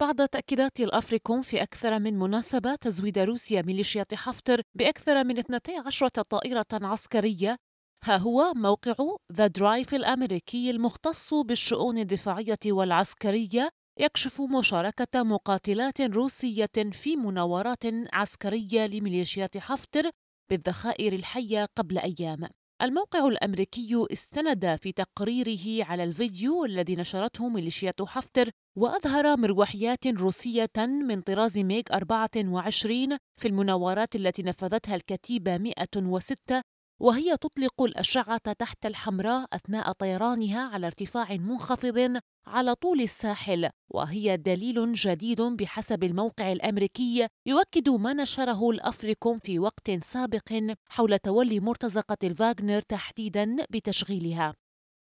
بعد تأكيدات الأفريكوم في أكثر من مناسبة تزويد روسيا ميليشيات حفتر بأكثر من 12 طائرة عسكرية ها هو موقع ذا درايف الأمريكي المختص بالشؤون الدفاعية والعسكرية يكشف مشاركة مقاتلات روسية في مناورات عسكرية لميليشيات حفتر بالذخائر الحية قبل أيام الموقع الأمريكي استند في تقريره على الفيديو الذي نشرته ميليشيات حفتر وأظهر مروحيات روسية من طراز ميغ 24 في المناورات التي نفذتها الكتيبة 106 وهي تطلق الأشعة تحت الحمراء أثناء طيرانها على ارتفاع منخفض على طول الساحل وهي دليل جديد بحسب الموقع الأمريكي يؤكد ما نشره الأفريكوم في وقت سابق حول تولي مرتزقة الفاغنر تحديدا بتشغيلها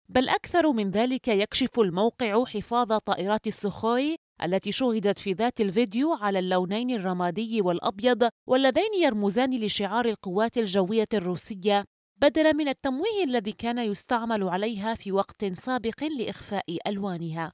بل أكثر من ذلك يكشف الموقع حفاظ طائرات السخوي التي شوهدت في ذات الفيديو على اللونين الرمادي والأبيض واللذين يرمزان لشعار القوات الجوية الروسية بدلا من التمويه الذي كان يستعمل عليها في وقت سابق لإخفاء ألوانها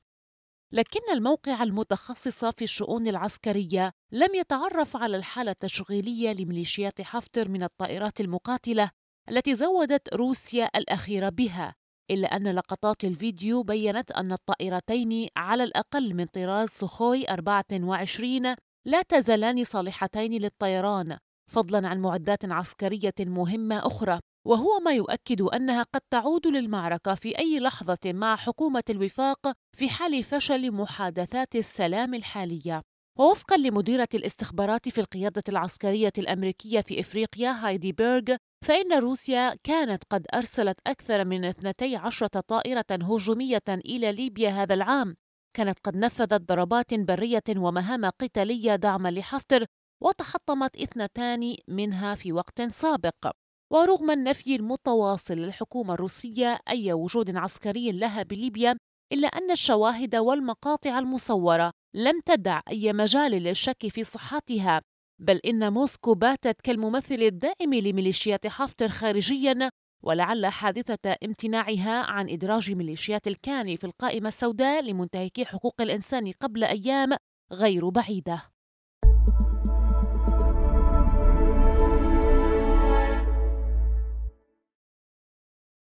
لكن الموقع المتخصص في الشؤون العسكرية لم يتعرف على الحالة التشغيلية لميليشيات حفتر من الطائرات المقاتلة التي زودت روسيا الأخيرة بها إلا أن لقطات الفيديو بيّنت أن الطائرتين على الأقل من طراز سخوي 24 لا تزالان صالحتين للطيران فضلا عن معدات عسكرية مهمة أخرى وهو ما يؤكد أنها قد تعود للمعركة في أي لحظة مع حكومة الوفاق في حال فشل محادثات السلام الحالية ووفقا لمديرة الاستخبارات في القيادة العسكرية الأمريكية في إفريقيا هايدي بيرغ فإن روسيا كانت قد أرسلت أكثر من 12 طائرة هجومية إلى ليبيا هذا العام كانت قد نفذت ضربات برية ومهام قتالية دعما لحفتر وتحطمت اثنتان منها في وقت سابق ورغم النفي المتواصل للحكومة الروسية أي وجود عسكري لها بليبيا إلا أن الشواهد والمقاطع المصورة لم تدع أي مجال للشك في صحتها بل إن موسكو باتت كالممثل الدائم لميليشيات حفتر خارجيا ولعل حادثة امتناعها عن إدراج ميليشيات الكاني في القائمة السوداء لمنتهكي حقوق الإنسان قبل أيام غير بعيدة